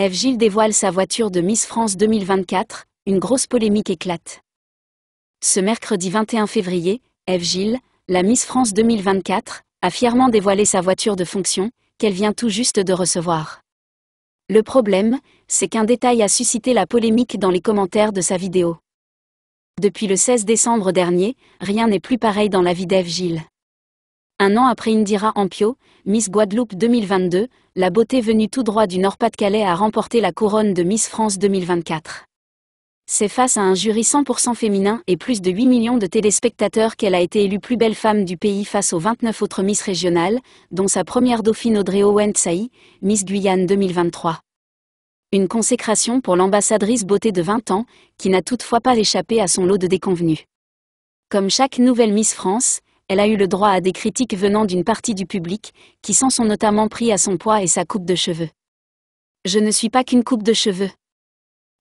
Eve Gilles dévoile sa voiture de Miss France 2024, une grosse polémique éclate. Ce mercredi 21 février, Eve Gilles, la Miss France 2024, a fièrement dévoilé sa voiture de fonction, qu'elle vient tout juste de recevoir. Le problème, c'est qu'un détail a suscité la polémique dans les commentaires de sa vidéo. Depuis le 16 décembre dernier, rien n'est plus pareil dans la vie d'Eve Gilles. Un an après Indira Ampio, Miss Guadeloupe 2022, la beauté venue tout droit du Nord-Pas-de-Calais a remporté la couronne de Miss France 2024. C'est face à un jury 100% féminin et plus de 8 millions de téléspectateurs qu'elle a été élue plus belle femme du pays face aux 29 autres Miss régionales, dont sa première dauphine Audrey Owen Miss Guyane 2023. Une consécration pour l'ambassadrice beauté de 20 ans, qui n'a toutefois pas échappé à son lot de déconvenues. Comme chaque nouvelle Miss France, elle a eu le droit à des critiques venant d'une partie du public, qui s'en sont notamment pris à son poids et sa coupe de cheveux. Je ne suis pas qu'une coupe de cheveux.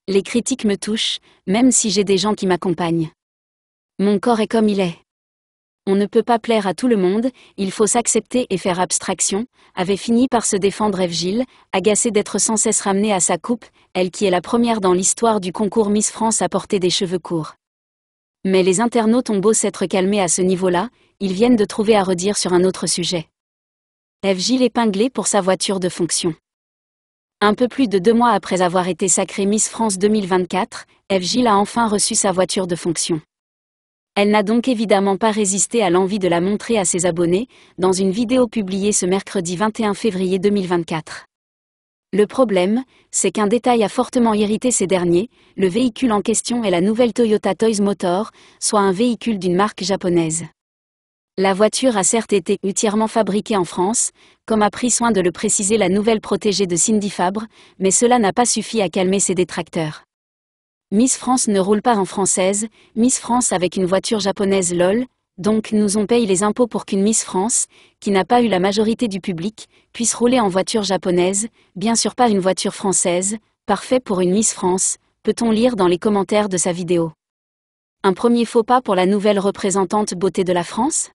Les critiques me touchent, même si j'ai des gens qui m'accompagnent. Mon corps est comme il est. On ne peut pas plaire à tout le monde, il faut s'accepter et faire abstraction, avait fini par se défendre Eve agacée d'être sans cesse ramenée à sa coupe, elle qui est la première dans l'histoire du concours Miss France à porter des cheveux courts. Mais les internautes ont beau s'être calmés à ce niveau-là, ils viennent de trouver à redire sur un autre sujet. FJ l'épinglé pour sa voiture de fonction. Un peu plus de deux mois après avoir été sacrée Miss France 2024, FJ a enfin reçu sa voiture de fonction. Elle n'a donc évidemment pas résisté à l'envie de la montrer à ses abonnés, dans une vidéo publiée ce mercredi 21 février 2024. Le problème, c'est qu'un détail a fortement irrité ces derniers, le véhicule en question est la nouvelle Toyota Toys Motor, soit un véhicule d'une marque japonaise. La voiture a certes été entièrement fabriquée en France, comme a pris soin de le préciser la nouvelle protégée de Cindy Fabre, mais cela n'a pas suffi à calmer ses détracteurs. Miss France ne roule pas en française, Miss France avec une voiture japonaise LOL, donc nous on paye les impôts pour qu'une Miss France, qui n'a pas eu la majorité du public, puisse rouler en voiture japonaise, bien sûr pas une voiture française, parfait pour une Miss France, peut-on lire dans les commentaires de sa vidéo. Un premier faux pas pour la nouvelle représentante beauté de la France